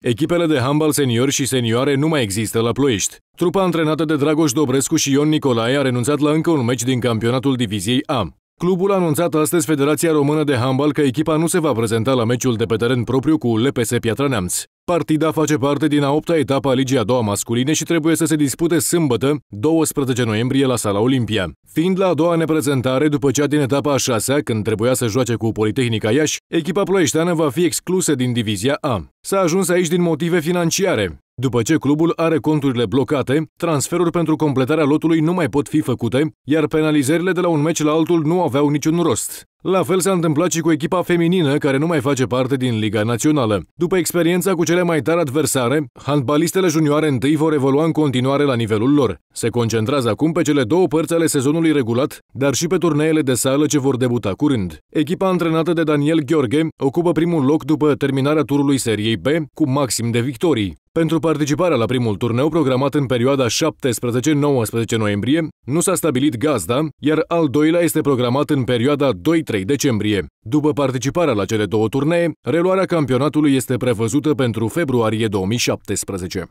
Echipele de handbal senior și senioare nu mai există la Ploiești. Trupa antrenată de Dragoș Dobrescu și Ion Nicolae a renunțat la încă un meci din campionatul Diviziei A. Clubul a anunțat astăzi Federația Română de Handbal că echipa nu se va prezenta la meciul de pe teren propriu cu LPS Piatra Neamț. Partida face parte din a opta etapă a Ligii a doua masculine și trebuie să se dispute sâmbătă, 12 noiembrie, la Sala Olimpia. Fiind la a doua neprezentare după cea din etapa a șasea, când trebuia să joace cu Politehnica Iași, echipa ploieșteană va fi exclusă din divizia A. S-a ajuns aici din motive financiare. După ce clubul are conturile blocate, transferuri pentru completarea lotului nu mai pot fi făcute, iar penalizările de la un meci la altul nu aveau niciun rost. La fel s-a întâmplat și cu echipa feminină, care nu mai face parte din Liga Națională. După experiența cu cele mai tari adversare, handbalistele junioare întâi vor evolua în continuare la nivelul lor. Se concentrează acum pe cele două părți ale sezonului regulat, dar și pe turneele de sală ce vor debuta curând. Echipa antrenată de Daniel Gheorghe ocupă primul loc după terminarea turului Seriei B cu maxim de victorii. Pentru participarea la primul turneu programat în perioada 17-19 noiembrie, nu s-a stabilit gazda, iar al doilea este programat în perioada 2-3 decembrie. După participarea la cele două turnee, reluarea campionatului este prevăzută pentru februarie 2017.